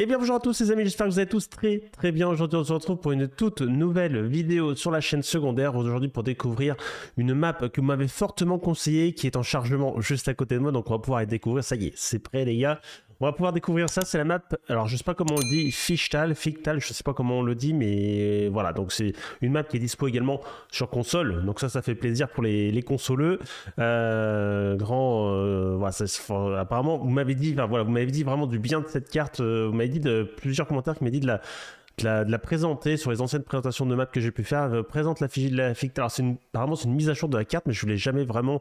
Et eh bien bonjour à tous les amis, j'espère que vous allez tous très très bien. Aujourd'hui on se retrouve pour une toute nouvelle vidéo sur la chaîne secondaire. Aujourd'hui pour découvrir une map que vous m'avez fortement conseillée qui est en chargement juste à côté de moi. Donc on va pouvoir y découvrir, ça y est, c'est prêt les gars. On va pouvoir découvrir ça, c'est la map, alors je sais pas comment on dit, Fichtal, Fichtal, je sais pas comment on le dit, mais voilà, donc c'est une map qui est dispo également sur console, donc ça, ça fait plaisir pour les, les consoleux. Euh, grand, euh, voilà, apparemment, vous m'avez dit, enfin, voilà, vous m'avez dit vraiment du bien de cette carte, euh, vous m'avez dit de plusieurs commentaires qui m'ont dit de la de la, présenter sur les anciennes présentations de maps que j'ai pu faire. présente la figure de la Alors, c'est apparemment, c'est une mise à jour de la carte, mais je ne l'ai jamais vraiment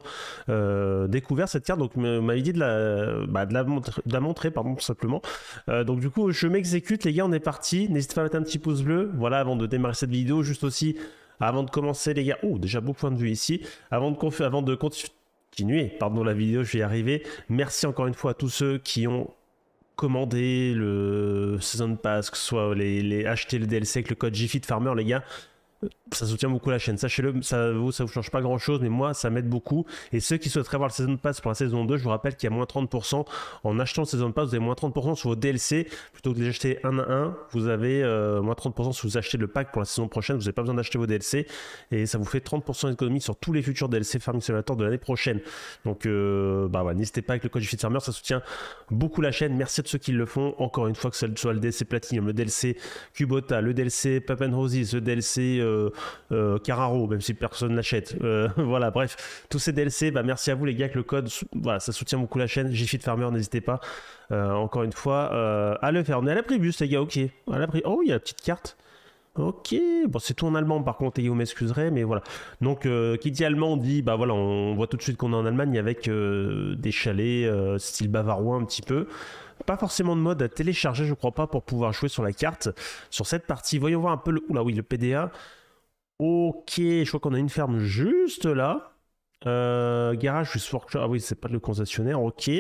euh, découvert cette carte. Donc, m'a m'avait dit de la, bah, de la, montrer, pardon, tout simplement. Euh, donc, du coup, je m'exécute, les gars, on est parti. N'hésitez pas à mettre un petit pouce bleu. Voilà, avant de démarrer cette vidéo, juste aussi. Avant de commencer, les gars, oh, déjà beaucoup de vue ici. Avant de, avant de continuer, pardon, la vidéo, je vais y arriver. Merci encore une fois à tous ceux qui ont commander le Season Pass, que ce soit les, les acheter le DLC avec le code GFIT Farmer, les gars, ça soutient beaucoup la chaîne. Sachez-le, ça vous, ça vous change pas grand-chose, mais moi, ça m'aide beaucoup. Et ceux qui souhaiteraient avoir le saison de pass pour la saison 2, je vous rappelle qu'il y a moins 30%. En achetant le saison de passe vous avez moins 30% sur vos DLC. Plutôt que de les acheter un à un, vous avez euh, moins 30% si vous achetez le pack pour la saison prochaine. Vous n'avez pas besoin d'acheter vos DLC. Et ça vous fait 30% d'économie sur tous les futurs DLC Farming Simulator de l'année prochaine. Donc, euh, bah, n'hésitez pas avec le code Fit Farmer, ça soutient beaucoup la chaîne. Merci à tous ceux qui le font. Encore une fois, que ce soit le DLC Platinum, le DLC Cubota, le DLC Papen Roses, le DLC... Euh, euh, euh, Carraro, même si personne n'achète. Euh, voilà, bref, tous ces DLC, bah, merci à vous les gars, que le code, voilà, ça soutient beaucoup la chaîne. de Farmer, n'hésitez pas, encore une fois, à le faire. On est à la ça les gars, ok. À oh, il y a la petite carte. Ok, bon, c'est tout en allemand par contre, et vous m'excuserez, mais voilà. Donc, qui dit allemand dit, bah voilà, on voit tout de suite qu'on est en Allemagne avec des chalets style bavarois un petit peu. Pas forcément de mode à télécharger, je crois pas, pour pouvoir jouer sur la carte, sur cette partie. Voyons voir un peu le. Oula, oui, le PDA. Ok, je crois qu'on a une ferme juste là. Euh, garage, juste workshop. Ah oui, c'est pas le concessionnaire, ok.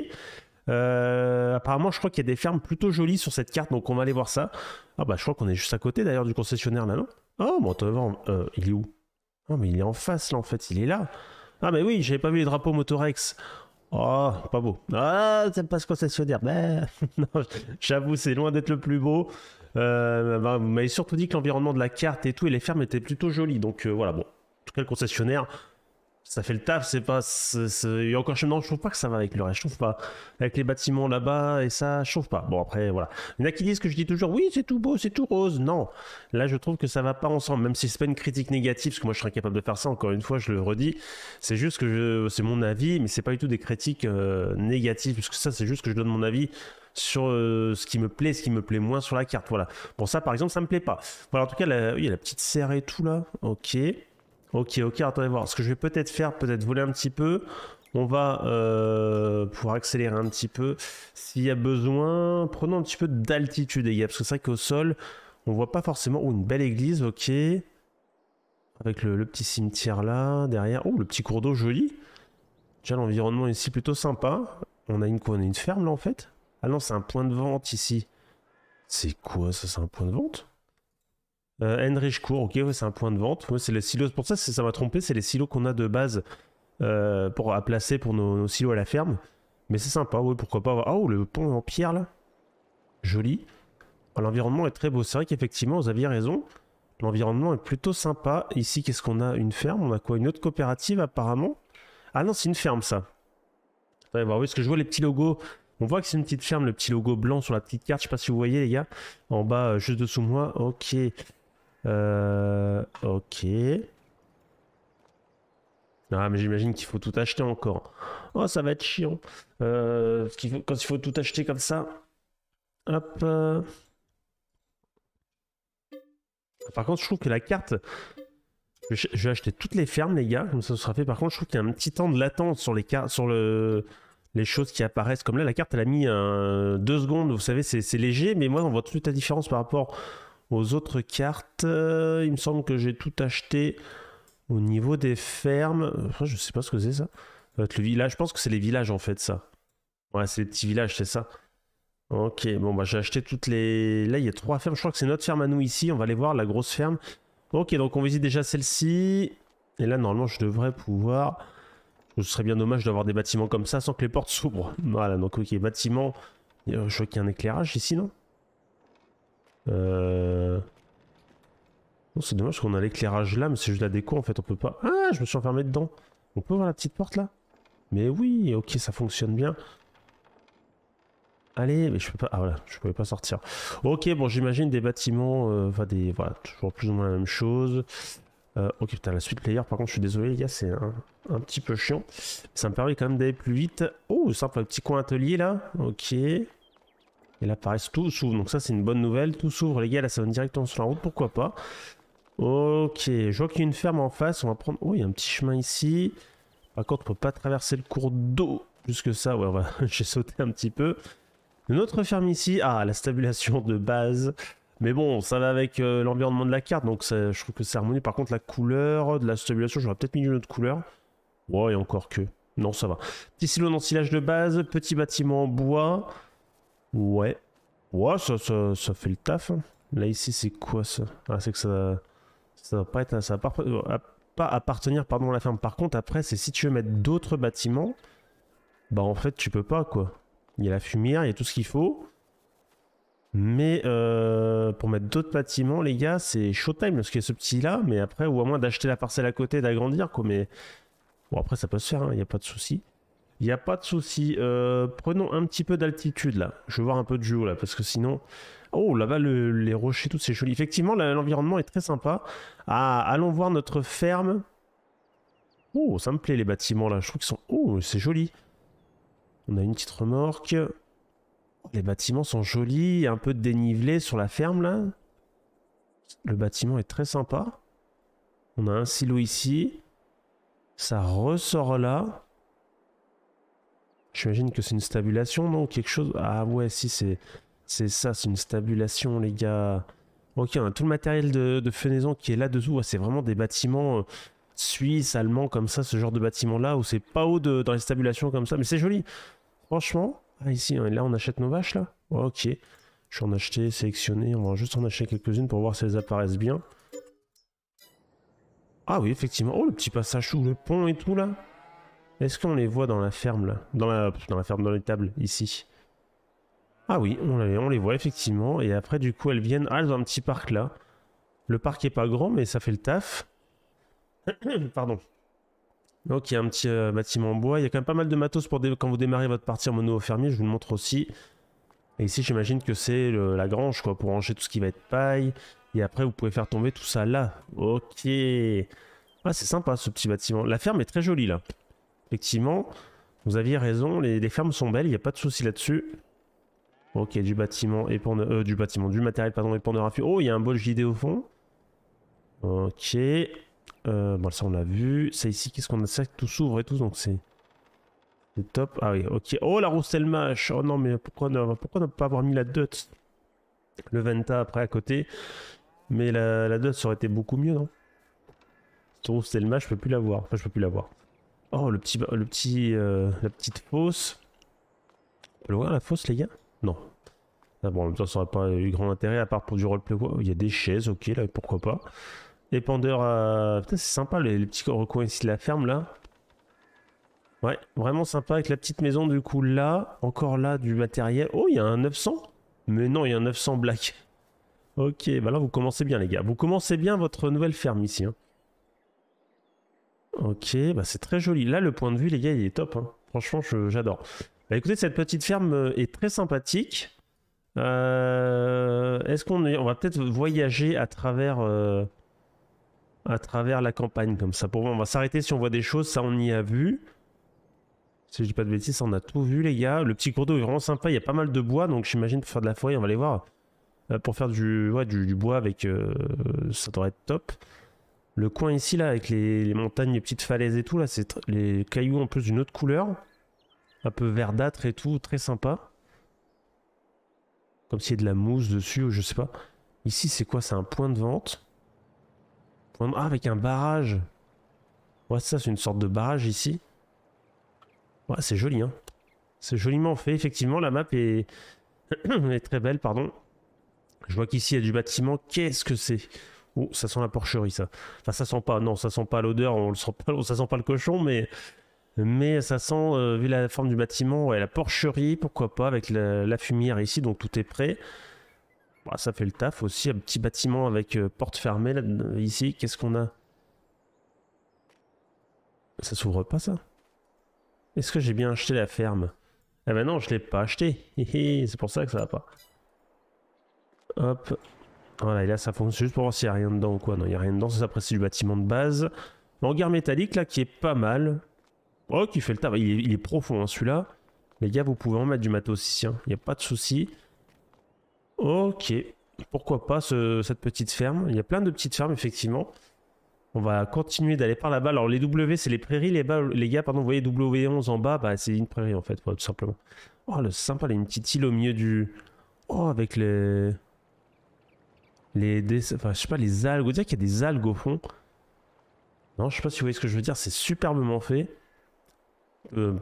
Euh, apparemment, je crois qu'il y a des fermes plutôt jolies sur cette carte, donc on va aller voir ça. Ah bah, je crois qu'on est juste à côté d'ailleurs du concessionnaire là, non Oh, bon, attends, euh, il est où Oh, mais il est en face là en fait, il est là. Ah, mais oui, j'avais pas vu les drapeaux Motorex. Oh, pas beau. Ah, t'aimes pas ce concessionnaire. Ben, j'avoue, c'est loin d'être le plus beau. Euh, bah, vous m'avez surtout dit que l'environnement de la carte et tout et les fermes étaient plutôt jolies. Donc euh, voilà, bon. En tout cas, le concessionnaire, ça fait le taf. C'est pas. c'est a encore, chez Non, je trouve pas que ça va avec le reste. Je trouve pas. Avec les bâtiments là-bas et ça, je trouve pas. Bon, après, voilà. Il y en a qui disent que je dis toujours oui, c'est tout beau, c'est tout rose. Non. Là, je trouve que ça va pas ensemble. Même si c'est pas une critique négative, parce que moi, je serais incapable de faire ça. Encore une fois, je le redis. C'est juste que c'est mon avis, mais c'est pas du tout des critiques euh, négatives, puisque que ça, c'est juste que je donne mon avis sur euh, ce qui me plaît, ce qui me plaît moins sur la carte. Voilà. Bon, ça, par exemple, ça me plaît pas. Voilà, en tout cas, il y a la petite serre et tout là. Ok. Ok, ok, attendez voir. Ce que je vais peut-être faire, peut-être voler un petit peu. On va euh, pouvoir accélérer un petit peu. S'il y a besoin, prenons un petit peu d'altitude, les gars. Parce que c'est vrai qu'au sol, on voit pas forcément... Oh, une belle église, ok. Avec le, petit cimetière là, derrière. Oh, le petit cours d'eau joli. Déjà, l'environnement ici plutôt sympa. On a une, on a une ferme là, en fait. Ah non, c'est un point de vente ici. C'est quoi ça C'est un point de vente euh, Enrich Court, ok, c'est un point de vente. c'est les silos. Pour ça, ça m'a trompé, c'est les silos qu'on a de base euh, pour, à placer pour nos, silos à la ferme. Mais c'est sympa, oui, pourquoi pas. Ah, oh, le pont en pierre là. Joli. Oh, l'environnement est très beau. C'est vrai qu'effectivement, vous aviez raison. L'environnement est plutôt sympa. Ici, qu'est-ce qu'on a Une ferme On a quoi Une autre coopérative apparemment Ah non, c'est une ferme ça. Attends, voir, oui, parce que je vois les petits logos on voit que c'est une petite ferme, le petit logo blanc sur la petite carte. Je ne sais pas si vous voyez, les gars. En bas, euh, juste dessous moi. Ok. Euh, ok. Ah, mais j'imagine qu'il faut tout acheter encore. Oh, ça va être chiant. Euh, quand il faut tout acheter comme ça. Hop. Par contre, je trouve que la carte... Je vais acheter toutes les fermes, les gars. Comme ça, ce sera fait. Par contre, je trouve qu'il y a un petit temps de latence sur les cartes, sur le les choses qui apparaissent comme là la carte elle a mis euh, deux secondes vous savez c'est léger mais moi on voit tout la différence par rapport aux autres cartes euh, il me semble que j'ai tout acheté au niveau des fermes je sais pas ce que c'est ça le village je pense que c'est les villages en fait ça ouais c'est les petits villages c'est ça ok bon bah j'ai acheté toutes les là il y a trois fermes je crois que c'est notre ferme à nous ici on va aller voir la grosse ferme ok donc on visite déjà celle-ci et là normalement je devrais pouvoir ce serait bien dommage d'avoir des bâtiments comme ça sans que les portes s'ouvrent. Voilà, donc ok, bâtiment. Euh, je crois qu'il y a un éclairage ici, non euh... c'est dommage qu'on a l'éclairage là, mais c'est juste la déco en fait, on peut pas... Ah, je me suis enfermé dedans On peut voir la petite porte là Mais oui, ok, ça fonctionne bien. Allez, mais je peux pas... Ah voilà, je pouvais pas sortir. Ok, bon, j'imagine des bâtiments, euh, enfin des... Voilà, toujours plus ou moins la même chose. Euh, ok, putain, la suite player, par contre, je suis désolé, les gars, c'est un, petit peu chiant. Ça me permet quand même d'aller plus vite. Oh, un petit coin atelier là. Ok. Et là, pareil, tout s'ouvre. Donc, ça, c'est une bonne nouvelle. Tout s'ouvre, les gars. Là, ça va directement sur la route. Pourquoi pas Ok, je vois qu'il y a une ferme en face. On va prendre. Oh, il y a un petit chemin ici. Par contre, on peut pas traverser le cours d'eau jusque ça. Ouais, j'ai sauté un petit peu. une autre ferme ici. Ah, la stabulation de base. Mais bon, ça va avec euh, l'environnement de la carte, donc je trouve que c'est harmonieux. Par contre, la couleur de la stabilisation, j'aurais peut-être mis une autre couleur. Ouais, et encore que. Non, ça va. Petit silo d'ensilage de base, petit bâtiment en bois. Ouais. Ouais, ça, ça, fait le taf. Hein. Là, ici, c'est quoi ça Ah, c'est que ça... Ça va pas être... Ça euh, pas, appartenir pardon, à la ferme. Par contre, après, c'est si tu veux mettre d'autres bâtiments, bah en fait, tu peux pas, quoi. Il y a la fumière, il y a tout ce qu'il faut. Mais euh, pour mettre d'autres bâtiments, les gars, c'est showtime parce qu'il y a ce petit-là, mais après, ou à moins d'acheter la parcelle à côté d'agrandir, quoi. Mais bon, après, ça peut se faire, il hein, n'y a pas de souci. Il n'y a pas de souci. Euh, prenons un petit peu d'altitude, là. Je vais voir un peu de haut là, parce que sinon... Oh, là-bas, les rochers, tout, c'est joli. Effectivement, l'environnement est très sympa. Ah, allons voir notre ferme. Oh, ça me plaît, les bâtiments, là. Je trouve qu'ils sont... Oh, c'est joli. On a une petite remorque. Les bâtiments sont jolis, un peu dénivelés sur la ferme là. Le bâtiment est très sympa. On a un silo ici. Ça ressort là. J'imagine que c'est une stabulation, non Quelque chose... Ah ouais, si, c'est... C'est ça, c'est une stabulation, les gars. Ok, on a tout le matériel de, fenaison qui est là-dessous. c'est vraiment des bâtiments euh, suisses, allemands, comme ça, ce genre de bâtiment-là, où c'est pas haut de, dans les stabulations comme ça. Mais c'est joli. Franchement, ah, ici, hein, là, on achète nos vaches, là Ok. Je suis en acheter, sélectionné, On va juste en acheter quelques-unes pour voir si elles apparaissent bien. Ah oui, effectivement. Oh, le petit passage sous le pont et tout, là. Est-ce qu'on les voit dans la ferme, là dans la, dans la ferme, dans l'étable, ici. Ah oui, on les, on les voit, effectivement. Et après, du coup, elles viennent... Ah, elles ont un petit parc, là. Le parc est pas grand, mais ça fait le taf. Pardon. Donc il y a un petit euh, bâtiment en bois. Il y a quand même pas mal de matos pour quand vous démarrez votre partie en mono fermier. Je vous le montre aussi. Et ici j'imagine que c'est la grange quoi pour ranger tout ce qui va être paille. Et après vous pouvez faire tomber tout ça là. Ok. Ah c'est sympa ce petit bâtiment. La ferme est très jolie là. Effectivement, vous aviez raison. Les, fermes sont belles. Il n'y a pas de souci là-dessus. Ok, du bâtiment et euh, du bâtiment, du matériel pardon et à Oh, il y a un bol JD au fond. Ok. Euh, bon, ça on l'a vu. C'est ici, qu'est-ce qu'on a Ça, tout s'ouvre et tout, donc c'est... C'est top. Ah oui, ok. Oh, la Roustel Mâche Oh non, mais pourquoi ne, pourquoi ne pas avoir mis la Dot Le Venta après à côté. Mais la, la Dot, ça aurait été beaucoup mieux, non Cette Roustel Mâche, je peux plus l'avoir. Enfin, je peux plus la voir. Oh, le petit... Le petit euh, la petite fosse. On peut la fosse, les gars Non. Ah bon, en même temps, ça aurait pas eu grand intérêt, à part pour du roleplay. Il y a des chaises, ok, là, pourquoi pas. Épandeur à... Euh, putain, c'est sympa, les, petits recoins ici de la ferme, là. Ouais, vraiment sympa, avec la petite maison, du coup, là. Encore là, du matériel. Oh, il y a un 900 Mais non, il y a un 900 black. Ok, bah là, vous commencez bien, les gars. Vous commencez bien votre nouvelle ferme, ici. Hein. Ok, bah c'est très joli. Là, le point de vue, les gars, il est top. Hein. Franchement, j'adore. Bah écoutez, cette petite ferme euh, est très sympathique. Euh, est-ce qu'on on va peut-être voyager à travers à travers la campagne comme ça. Pour moi, on va s'arrêter si on voit des choses. Ça, on y a vu. Si je dis pas de bêtises, on a tout vu, les gars. Le petit cours d'eau est vraiment sympa. Il y a pas mal de bois, donc j'imagine pour faire de la forêt, on va aller voir. Euh, pour faire du, du, bois avec. Euh, ça devrait être top. Le coin ici, là, avec les, les montagnes, les petites falaises et tout, là, c'est les cailloux en plus d'une autre couleur. Un peu verdâtre et tout, très sympa. Comme s'il y a de la mousse dessus, ou je sais pas. Ici, c'est quoi C'est un point de vente. Ah, avec un barrage. Ouais, ça, c'est une sorte de barrage ici. Ouais, c'est joli, hein. C'est joliment fait. Effectivement, la map est, très belle, pardon. Je vois qu'ici, il y a du bâtiment. Qu'est-ce que c'est Oh, ça sent la porcherie, ça. Enfin, ça sent pas. Non, ça sent pas l'odeur. On le sent pas. Ça sent pas le cochon, mais... Mais ça sent, euh, vu la forme du bâtiment, ouais, la porcherie, pourquoi pas, avec la fumière ici, donc tout est prêt. Bah, ça fait le taf aussi. Un petit bâtiment avec euh, porte fermée euh, ici. Qu'est-ce qu'on a Ça s'ouvre pas ça Est-ce que j'ai bien acheté la ferme Eh ben non, je l'ai pas acheté. C'est pour ça que ça va pas. Hop. Voilà, et là ça fonctionne juste pour voir s'il n'y a rien dedans ou quoi. Non, il n'y a rien dedans. C'est après, c'est du bâtiment de base. L'hangar métallique là qui est pas mal. Oh, qui fait le taf. Il est, profond hein, celui-là. Les gars, vous pouvez en mettre du matos ici. Hein. Il n'y a pas de souci. Ok, pourquoi pas cette petite ferme. Il y a plein de petites fermes, effectivement. On va continuer d'aller par là-bas. Alors, les W, c'est les prairies, les, bas, les gars. Pardon, vous voyez W11 en bas, bah, c'est une prairie, en fait, tout simplement. Oh, le sympa, il y a une petite île au milieu du... Oh, avec les... Les... Enfin, je sais pas, les algues. On dirait qu'il y a des algues au fond. Non, je sais pas si vous voyez ce que je veux dire. C'est superbement fait. Euh,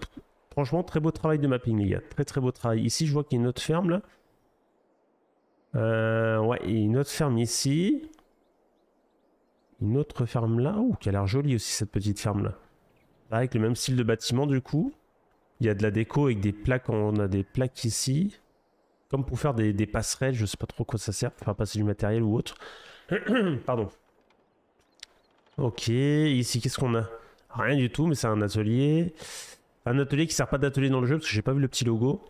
franchement, très beau travail de mapping, les gars. Très, très beau travail. Ici, je vois qu'il y a une autre ferme, là. Euh, ouais, et une autre ferme ici. Une autre ferme là. Ouh, qui a l'air jolie aussi cette petite ferme là. Avec le même style de bâtiment du coup. Il y a de la déco avec des plaques. On a des plaques ici. Comme pour faire des, passerelles, je sais pas trop quoi ça sert. Pour faire passer du matériel ou autre. Pardon. Ok, ici qu'est-ce qu'on a Rien du tout, mais c'est un atelier. Un atelier qui sert pas d'atelier dans le jeu parce que j'ai pas vu le petit logo.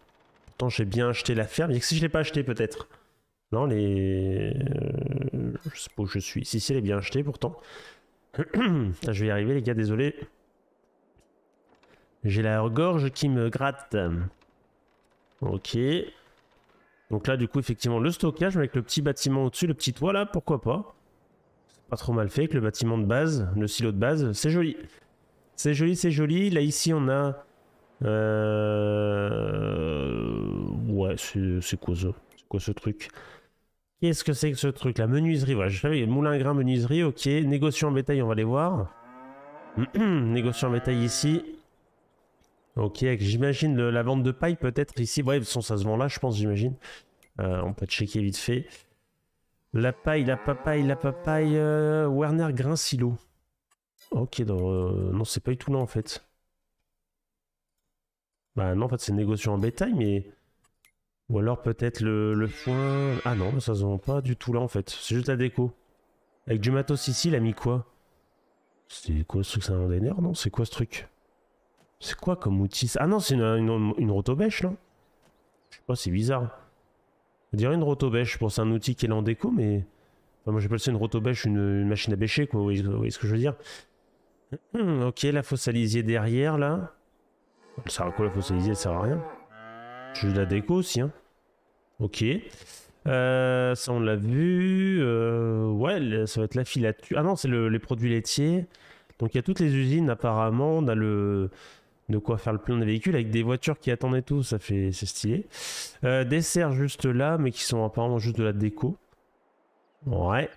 Pourtant j'ai bien acheté la ferme. Et que si je l'ai pas acheté peut-être. Non, les. Euh, je sais pas où je suis. Si, si, elle est bien achetée pourtant. Ah, je vais y arriver, les gars, désolé. J'ai la gorge qui me gratte. Ok. Donc là, du coup, effectivement, le stockage avec le petit bâtiment au-dessus, le petit toit là, pourquoi pas. C'est pas trop mal fait avec le bâtiment de base, le silo de base. C'est joli. C'est joli, c'est joli. Là, ici, on a. Euh, ouais, c'est quoi ça C'est quoi ce truc Qu'est-ce que c'est que ce truc La menuiserie, voilà, je savais, moulin grain, menuiserie, ok. Négociant en bétail, on va aller voir. Négociant en bétail ici. Ok, j'imagine la vente de paille peut-être ici. Ouais, façon, ça se vend là, je pense, j'imagine. Euh, on peut checker vite fait. La paille, la papaye, la papaye. Euh, Werner Grain Silo. Ok, donc, euh, non, c'est pas du tout là en fait. Bah non, en fait, c'est négociant en bétail, mais ou alors peut-être le, le foin... Ah non, ça se vend pas du tout là en fait. C'est juste la déco. Avec du matos ici, il a mis quoi C'est quoi ce truc C'est un ordinaire Non, c'est quoi ce truc C'est quoi comme outil Ah non, c'est une, une, rotobèche là Je sais pas, c'est bizarre. Dire dirait une rotobèche. pour c'est un outil qui est là en déco, mais... Enfin, moi j'appelle ça une rotobèche, une, une machine à bêcher quoi. Vous voyez, ce que je veux dire Ok, la lisier derrière là. Ça sert à quoi la lisier Elle sert à rien juste de la déco aussi. Hein. Ok. ça, on l'a vu. ouais, ça va être la filature. Ah non, c'est les produits laitiers. Donc, il y a toutes les usines, apparemment. On a le, de quoi faire le plein des véhicules avec des voitures qui attendent et tout. Ça fait, c'est stylé. Euh, des serres juste là, mais qui sont apparemment juste de la déco. Ouais.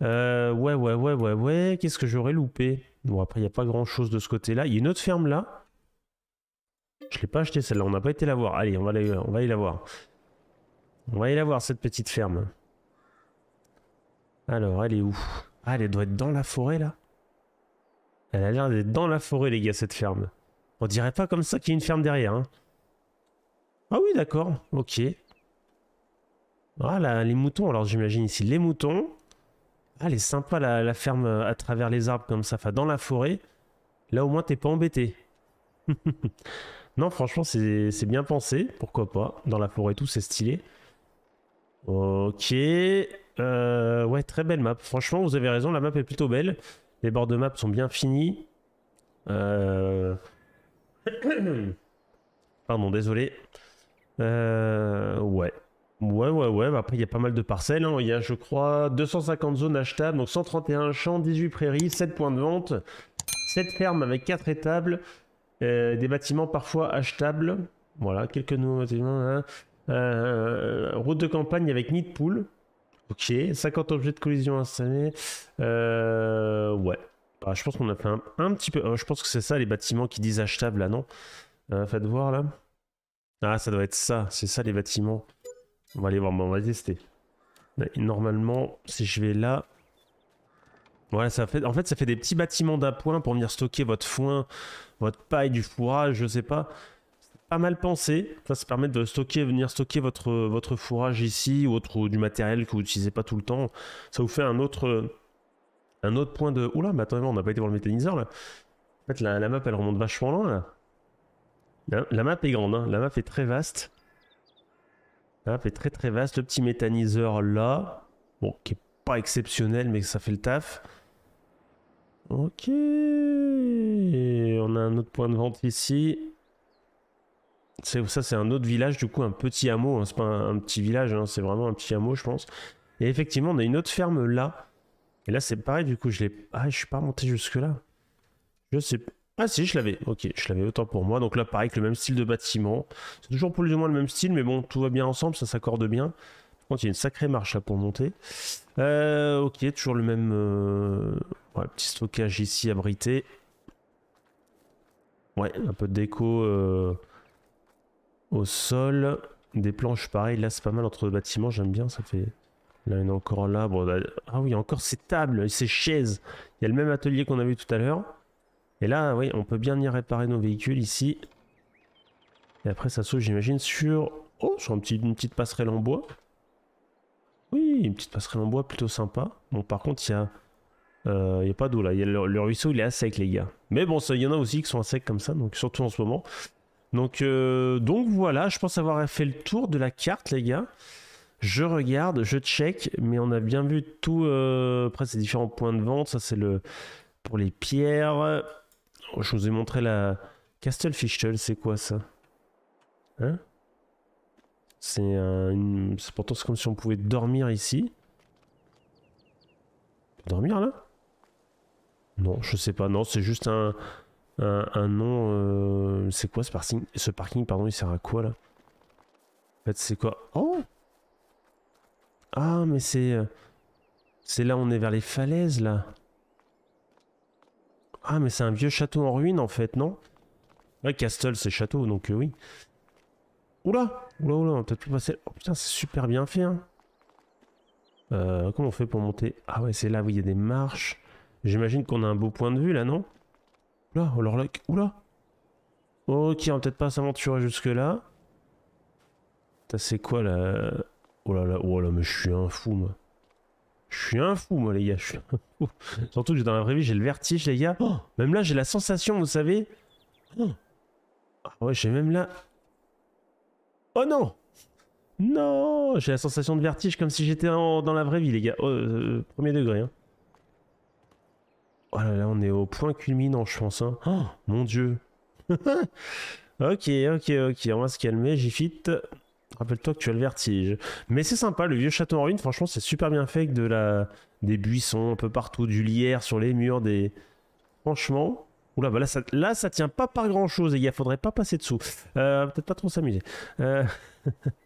ouais, ouais, ouais, ouais, ouais. Qu'est-ce que j'aurais loupé Bon, après, il n'y a pas grand chose de ce côté-là. Il y a une autre ferme là. Je l'ai pas acheté celle-là, on n'a pas été la voir. Allez, on va, aller, on va y la voir. On va aller la voir, cette petite ferme. Alors, elle est où Ah, elle doit être dans la forêt, là Elle a l'air d'être dans la forêt, les gars, cette ferme. On dirait pas comme ça qu'il y a une ferme derrière. Hein. Ah oui, d'accord, ok. Ah, les moutons, alors j'imagine ici les moutons. Ah, elle est sympa, la, la, ferme euh, à travers les arbres comme ça, enfin dans la forêt. Là, au moins, t'es pas embêté. Non, franchement, c'est bien pensé. Pourquoi pas Dans la forêt, tout, c'est stylé. Ok. Euh, ouais, très belle map. Franchement, vous avez raison, la map est plutôt belle. Les bords de map sont bien finis. Euh, pardon, désolé. Euh, ouais. Ouais, ouais, ouais. Bah, après, il y a pas mal de parcelles. Hein. Il y a, je crois, 250 zones achetables. Donc 131 champs, 18 prairies, 7 points de vente, 7 fermes avec 4 étables, euh, des bâtiments parfois achetables. Voilà, quelques nouveaux bâtiments. Hein. Euh, route de campagne avec nid de poule. Ok, 50 objets de collision installés. Euh, ouais. Bah, je pense qu'on a fait un, petit peu. je pense que c'est ça les bâtiments qui disent achetables là, non Faites voir là. Ah, ça doit être ça. C'est ça les bâtiments. On va aller voir, bon, on va tester. Normalement, si je vais là, voilà, ça fait, en fait, ça fait des petits bâtiments d'appoint pour venir stocker votre foin, votre paille, du fourrage, je sais pas. pas mal pensé. Ça, ça permet de stocker, venir stocker votre, votre fourrage ici ou autre du matériel que vous n'utilisez pas tout le temps. Ça vous fait un autre, un autre point de. Oula, mais attendez, on n'a pas été voir le méthaniseur là. En fait, la, map elle remonte vachement loin là. La, map est grande, hein. la map est très vaste. La map est très très vaste. Le petit méthaniseur là, bon, qui est pas exceptionnel, mais ça fait le taf. Ok. On a un autre point de vente ici. Ça, c'est un autre village, du coup, un petit hameau. Hein. C'est pas un, petit village, hein. c'est vraiment un petit hameau, je pense. Et effectivement, on a une autre ferme là. Et là, c'est pareil, du coup, je l'ai. Ah, je suis pas monté jusque-là. Je sais Ah, si, je l'avais. Ok, je l'avais autant pour moi. Donc là, pareil, le même style de bâtiment. C'est toujours plus ou moins le même style, mais bon, tout va bien ensemble, ça s'accorde bien. Quand il y a une sacrée marche là pour monter. Euh, ok, toujours le même. Euh, voilà, petit stockage ici abrité. Ouais, un peu de déco euh, au sol. Des planches pareil, là c'est pas mal entre deux bâtiments, j'aime bien, ça fait... Là il y en a encore là, bon, bah, ah oui, il y a encore ces tables, ces chaises. Il y a le même atelier qu'on a vu tout à l'heure. Et là, oui, on peut bien y réparer nos véhicules ici. Et après ça saute, j'imagine, sur... Oh, sur une petite passerelle en bois. Oui, une petite passerelle en bois plutôt sympa. Bon, par contre, il y a il euh, n'y a pas d'eau là. le, ruisseau, il est à sec, les gars. Mais bon, il y en a aussi qui sont à sec comme ça, donc surtout en ce moment. Euh, donc, voilà, je pense avoir fait le tour de la carte, les gars. Je regarde, je check, mais on a bien vu tout. Euh, après, ces différents points de vente. Ça, c'est le pour les pierres. Oh, je vous ai montré la Castle Fishtel c'est quoi ça hein? C'est pourtant comme si on pouvait dormir ici. Dormir là non, je sais pas. Non, c'est juste un, un, nom. Euh, c'est quoi ce parking Ce parking, pardon, il sert à quoi là En fait, c'est quoi Oh Ah, mais c'est. Euh, c'est là, on est vers les falaises là. Ah, mais c'est un vieux château en ruine en fait, non Ouais, Castle, c'est château, donc euh, oui. Oula Oula, oula, on peut-être plus passer. Oh putain, c'est super bien fait, hein. comment on fait pour monter Ah ouais, c'est là où il y a des marches. J'imagine qu'on a un beau point de vue là, non Là, alors là, oula Ok, on va peut-être pas s'aventurer jusque là. C'est quoi là Oh là là, oh là, mais je suis un fou moi. Je suis un fou moi les gars, Surtout que dans la vraie vie j'ai le vertige les gars. Oh. même là j'ai la sensation, vous savez. Oh ah ouais, j'ai même là... Oh non Non J'ai la sensation de vertige comme si j'étais dans la vraie vie les gars. Oh, euh, premier degré hein. Oh là là, on est au point culminant, je pense. Hein. Oh, mon dieu. ok, ok, ok. On va se calmer, Gifit. Rappelle-toi que tu as le vertige. Mais c'est sympa, le vieux château en ruine, franchement, c'est super bien fait avec de la... des buissons un peu partout, du lierre sur les murs, des... Franchement... Oula, bah là, ça, là, ça tient pas par grand-chose, et il faudrait pas passer dessous. Euh, peut-être pas trop s'amuser. Euh,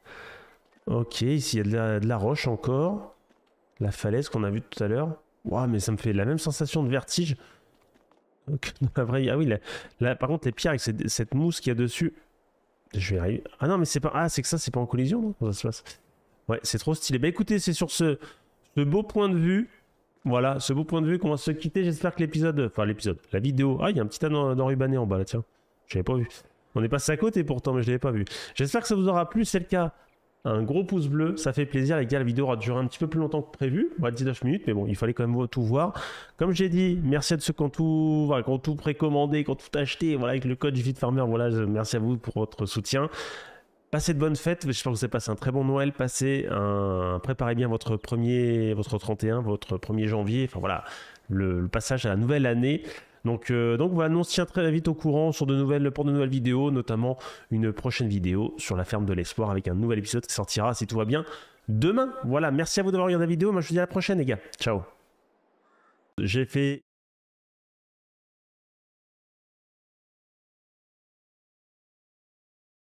ok, ici, il y a de la, de la roche encore. La falaise qu'on a vue tout à l'heure. Waouh, mais ça me fait la même sensation de vertige que la vraie. Ah oui, là, par contre, les pierres avec cette, mousse qu'il y a dessus. Je vais arriver. Ah non, mais c'est pas. Ah, c'est que ça, c'est pas en collision, non ça se passe Ouais, c'est trop stylé. Bah écoutez, c'est sur ce, beau point de vue. Voilà, ce beau point de vue qu'on va se quitter. J'espère que l'épisode. Enfin, l'épisode. La vidéo. Ah, il y a un petit tas d'enrubané en bas, là, tiens. Je l'avais pas vu. On est passé à côté pourtant, mais je l'avais pas vu. J'espère que ça vous aura plu. C'est le cas un gros pouce bleu, ça fait plaisir les gars, la vidéo aura duré un petit peu plus longtemps que prévu, 19 minutes, mais bon, il fallait quand même tout voir. Comme j'ai dit, merci à ceux qui ont tout, tout précommandé, qui ont tout acheté, voilà, avec le code Vite Farmer, voilà, merci à vous pour votre soutien. Passez de bonnes fêtes, j'espère que vous avez passé un très bon Noël, passez préparez bien votre premier, votre 31, votre 1er janvier, enfin voilà, le passage à la nouvelle année. Donc, euh, donc voilà, on se tient très vite au courant sur de nouvelles, pour de nouvelles vidéos, notamment une prochaine vidéo sur la ferme de l'espoir avec un nouvel épisode qui sortira, si tout va bien, demain. Voilà, merci à vous d'avoir regardé la vidéo. Moi, je vous dis à la prochaine, les gars. Ciao. J'ai fait